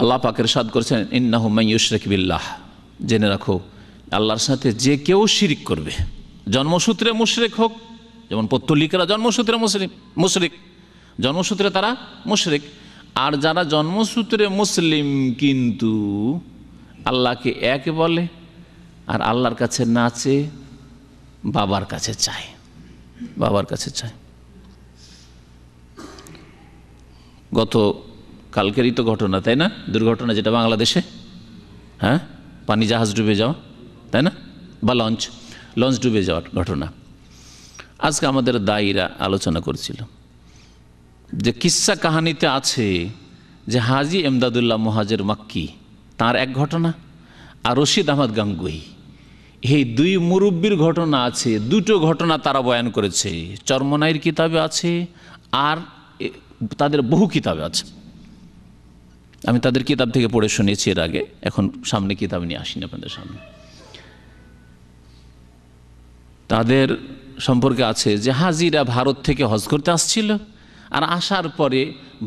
আল্লাহ পাকের সাদ করছেন ইন্নাহ মাইয়ুশরেক বিল্লাহ জেনে রাখো আল্লাহর সাথে যে কেউ শিরিক করবে জন্মসূত্রে মুশরেক হোক যেমন পত্তলিকেরা জন্মসূত্রে মুসলিম মুশরিক জন্মসূত্রে তারা মুশরিক আর যারা জন্মসূত্রে মুসলিম কিন্তু আল্লাহকে এক বলে আর আল্লাহর কাছে নাচে বাবার কাছে চায় বাবার কাছে চায় গত কালকেরই তো ঘটনা তাই না দুর্ঘটনা যেটা বাংলাদেশে হ্যাঁ পানি জাহাজ ডুবে যাওয়া তাই না বা লঞ্চ লঞ্চ ডুবে যাওয়ার ঘটনা আজকে আমাদের দায়ীরা আলোচনা করছিল যে কিসা কাহানিতে আছে যে হাজি এমদাদুল্লাহ মহাজের মাক্কি তার এক ঘটনা আর রশিদ আহমদ গাঙ্গুই এই দুই মুরব্বীর ঘটনা আছে দুটো ঘটনা তারা বয়ান করেছে চর্মনাইয়ের কিতাবে আছে আর তাদের বহু কিতাবে আছে আমি তাদের কিতাব থেকে পড়ে শুনেছি এর আগে এখন সামনে কিতাব নিয়ে আসিনি আপনাদের সামনে তাদের সম্পর্কে আছে যে হাজিরা ভারত থেকে হজ করতে আসছিল আর আসার পরে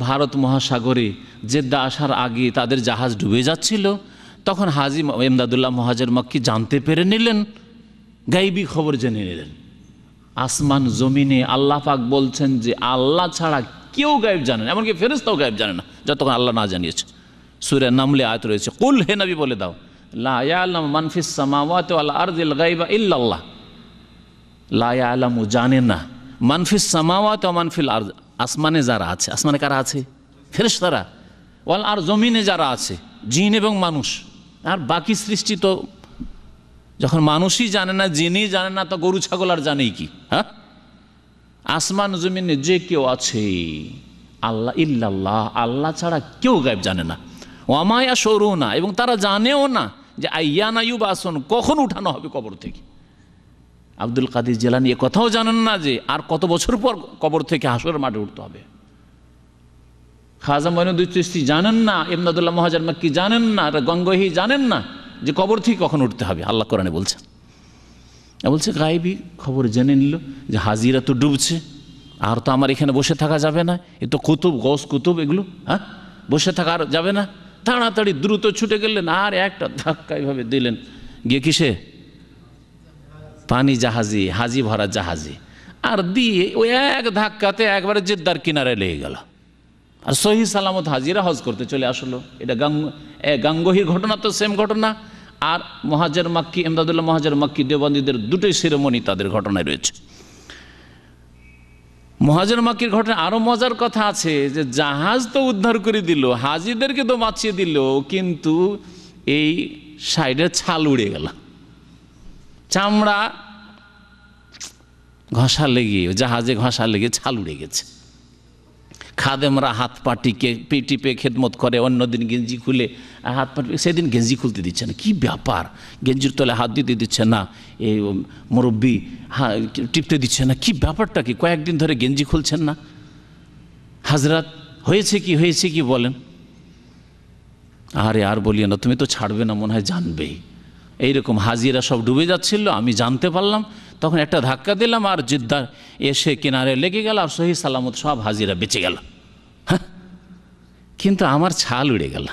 ভারত মহাসাগরে জেদ্দা আসার আগে তাদের জাহাজ ডুবে যাচ্ছিল তখন হাজি এমদাদুল্লাহ মহাজের মক্কি জানতে পেরে নিলেন গাইবি খবর জেনে নিলেন আসমান জমিনে আল্লাহ পাক বলছেন যে আল্লাহ ছাড়া কেউ গায়েব জানে না এমনকি ফেরেস্তাও গায়েব জানে না যতক্ষণ আল্লাহ না জানিয়েছে সুরে নামলে আয়াত রয়েছে কুল হে নবী বলে দাও লাম মানফিস সামাওয়াত আর্দিল গাইবা ইল্লাল্লাহ লায়ালামু জানে না মানফিস সামাওয়াত মানফিল আর আসমানে যারা আছে আসমানে কারা আছে ফেরেশতারা ওয়াল আর জমিনে যারা আছে জিন এবং মানুষ আর বাকি সৃষ্টি তো যখন মানুষই জানে না জিনই জানে না তো গরু ছাগল আর জানেই কি হ্যাঁ আসমান জমিনে যে কেউ আছে আল্লাহ ইল্লাল্লাহ আল্লাহ ছাড়া কেউ গায়েব জানে না অমায়া সরু না এবং তারা জানেও না যে আইয়ানা ইউব আসন কখন উঠানো হবে কবর থেকে আব্দুল কাদির জেলানি এ কথাও জানেন না যে আর কত বছর পর কবর থেকে হাসর মাঠে উঠতে হবে খাজা মহিনুদ্দ চিস্তি জানেন না ইমদাদুল্লাহ মহাজার মাক্কি জানেন না গঙ্গহি জানেন না যে কবর থেকে কখন উঠতে হবে আল্লাহ কোরআনে বলছেন বলছে গায়েবি খবর জেনে নিল যে হাজিরা তো ডুবছে আর তো আমার এখানে বসে থাকা যাবে না এ তো কুতুব গোস কুতুব এগুলো হ্যাঁ বসে থাকা আর যাবে না তাড়াতাড়ি দ্রুত ছুটে গেলেন আর একটা ধাক্কা এভাবে দিলেন গিয়ে কিসে পানি জাহাজি হাজি ভরা জাহাজি আর দিয়ে ওই এক ধাক্কাতে একবারে জেদ্দার কিনারে লেগে গেল আর সহি সালামত হাজিরা হজ করতে চলে আসলো এটা গাঙ্গ গাঙ্গহির ঘটনা তো সেম ঘটনা আর মহাজের মাক্কি এমদাদুল্লাহ মহাজের মাক্কি দেবন্দীদের দুটোই শিরোমণি তাদের ঘটনায় রয়েছে মহাজের মাকির ঘটনা আরও মজার কথা আছে যে জাহাজ তো উদ্ধার করে দিল হাজিদেরকে তো বাঁচিয়ে দিল কিন্তু এই সাইডে ছাল উড়ে গেল চামড়া ঘষা লেগে জাহাজে ঘষা লেগে ছাল উড়ে গেছে খাদেমরা হাত পাটিকে পিটিপে খেদমত করে অন্যদিন গেঞ্জি খুলে হাত পা সেদিন গেঞ্জি খুলতে দিচ্ছে না কী ব্যাপার গেঞ্জির তলে হাত দিতে দিচ্ছে না এই মুরব্বী হ্যাঁ টিপতে দিচ্ছে না কী ব্যাপারটা কি কয়েকদিন ধরে গেঞ্জি খুলছেন না হাজরাত হয়েছে কি হয়েছে কি বলেন আরে আর বলিও না তুমি তো ছাড়বে না মনে হয় জানবেই এইরকম হাজিরা সব ডুবে যাচ্ছিল আমি জানতে পারলাম তখন একটা ধাক্কা দিলাম আর জিদ্দার এসে কিনারে লেগে গেল আর সহি সালামত সব হাজিরা বেঁচে গেল হ্যাঁ কিন্তু আমার ছাল উড়ে গেল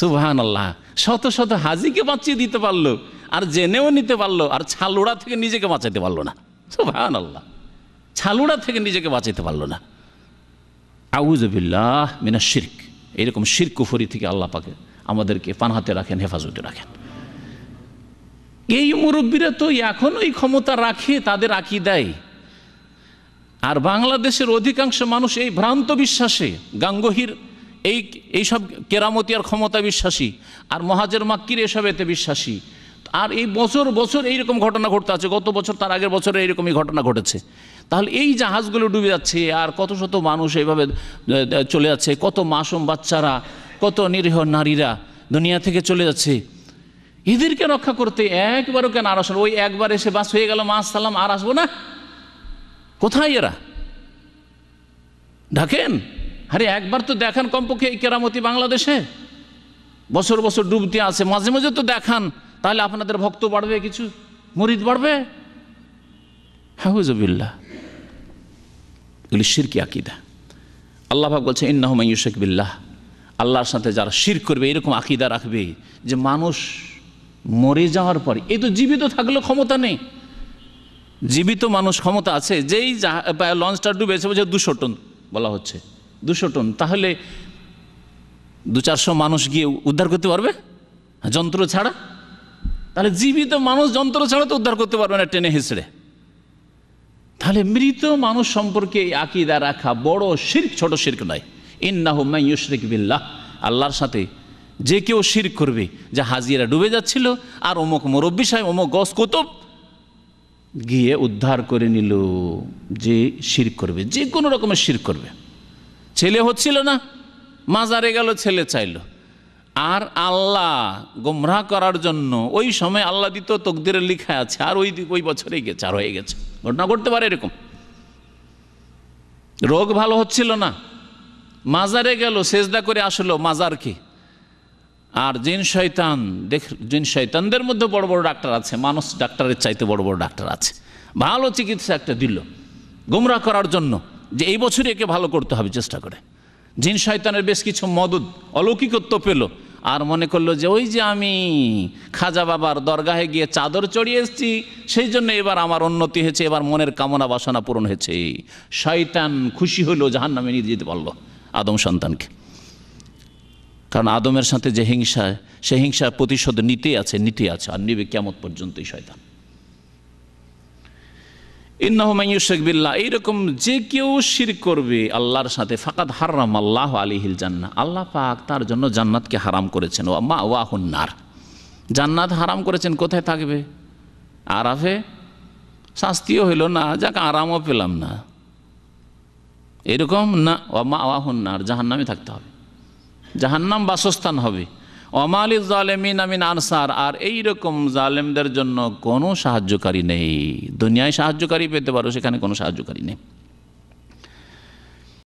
সুবহান আল্লাহ শত শত হাজিকে বাঁচিয়ে দিতে পারলো আর জেনেও নিতে পারলো আর ছালুড়া থেকে নিজেকে বাঁচাতে পারলো না সুবহান আল্লাহ ছালুড়া থেকে নিজেকে বাঁচাতে পারলো না আউজবিল্লাহ মিনা শির্ক এরকম শির কুফরি থেকে আল্লাহ পাকে আমাদেরকে পানহাতে রাখেন হেফাজতে রাখেন এই মুরব্বীরা তো এখন এই ক্ষমতা রাখে তাদের আঁকি দেয় আর বাংলাদেশের অধিকাংশ মানুষ এই ভ্রান্ত বিশ্বাসে গাঙ্গহীর এই এইসব কেরামতি আর ক্ষমতা বিশ্বাসী আর মহাজের মাক্কির এসব এতে বিশ্বাসী আর এই বছর বছর এইরকম ঘটনা ঘটতে আছে গত বছর তার আগের বছরে এইরকমই ঘটনা ঘটেছে তাহলে এই জাহাজগুলো ডুবে যাচ্ছে আর কত শত মানুষ এইভাবে চলে যাচ্ছে কত মাসুম বাচ্চারা কত নিরীহ নারীরা দুনিয়া থেকে চলে যাচ্ছে এদেরকে রক্ষা করতে একবারও কেন আর আসলো ওই একবার এসে বাস হয়ে গেল মা সালাম আর আসবো না কোথায় এরা ঢাকেন আরে একবার তো দেখান কমপক্ষে এই কেরামতি বাংলাদেশে বছর বছর ডুবতে আছে মাঝে মাঝে তো দেখান তাহলে আপনাদের ভক্ত বাড়বে কিছু মরিদ বাড়বে হাউজবিল্লা এগুলি শিরকি আকিদা আল্লাহাক বলছে ইন্নাহমা ইউশেক বিল্লাহ আল্লাহর সাথে যারা শির করবে এরকম আকিদা রাখবে যে মানুষ মরে যাওয়ার পরে এই তো জীবিত থাকলেও ক্ষমতা নেই জীবিত মানুষ ক্ষমতা আছে যেই লঞ্চটা ডুবেছে বলছে দুশো টন বলা হচ্ছে দুশো টন তাহলে দু চারশো মানুষ গিয়ে উদ্ধার করতে পারবে যন্ত্র ছাড়া তাহলে জীবিত মানুষ যন্ত্র ছাড়া তো উদ্ধার করতে পারবে না টেনে হিঁচড়ে তাহলে মৃত মানুষ সম্পর্কে এই আকিদা রাখা বড় শির্ক ছোট শির্ক নয় ইন্নাহ মাইয়ুশরিক বিল্লাহ আল্লাহর সাথে যে কেউ শির করবে যে হাজিরা ডুবে যাচ্ছিল আর অমুক মুরব্বী সাহেব অমুক গস কুতুব গিয়ে উদ্ধার করে নিল যে শির করবে যে কোনো রকমের শির করবে ছেলে হচ্ছিল না মাজারে গেল ছেলে চাইল আর আল্লাহ গোমরা করার জন্য ওই সময় আল্লাহ দিত তকদিরে লিখা আছে আর ওই ওই বছরেই গেছে আর হয়ে গেছে ঘটনা ঘটতে পারে এরকম রোগ ভালো হচ্ছিল না মাজারে গেল সেজদা করে আসলো মাজার কি আর জিন শয়তান দেখ জিন শয়তানদের মধ্যে বড় বড় ডাক্তার আছে মানুষ ডাক্তারের চাইতে বড় বড় ডাক্তার আছে ভালো চিকিৎসা একটা দিল গুমরা করার জন্য যে এই বছরই একে ভালো করতে হবে চেষ্টা করে জিন শয়তানের বেশ কিছু মদত অলৌকিকত্ব পেল আর মনে করলো যে ওই যে আমি খাজা বাবার দরগাহে গিয়ে চাদর চড়িয়ে এসেছি সেই জন্য এবার আমার উন্নতি হয়েছে এবার মনের কামনা বাসনা পূরণ হয়েছে শয়তান খুশি হলো জাহান নামে নিয়ে যেতে পারলো আদম সন্তানকে কারণ আদমের সাথে যে হিংসা সে হিংসার প্রতিশোধ নিতে আছে নিতে আছে আর নিবে কেমন পর্যন্তই শয়তান ইন্নাহমাইশেক বিল্লাহ এইরকম যে কেউ শির করবে আল্লাহর সাথে ফাকাত হারাম আল্লাহ আলিহিল জান্না আল্লাহ পাক তার জন্য জান্নাতকে হারাম করেছেন ও মা ওয়াহনার জান্নাত হারাম করেছেন কোথায় থাকবে আরাফে শাস্তিও হইল না যাক আরামও পেলাম না এরকম না ও মা ওয়াহনার জাহান্নামে থাকতে হবে জাহান্নাম বাসস্থান হবে অমালি জালেমিন আমিন আনসার আর এই রকম জালেমদের জন্য কোনো সাহায্যকারী নেই দুনিয়ায় সাহায্যকারী পেতে পারো সেখানে কোনো সাহায্যকারী নেই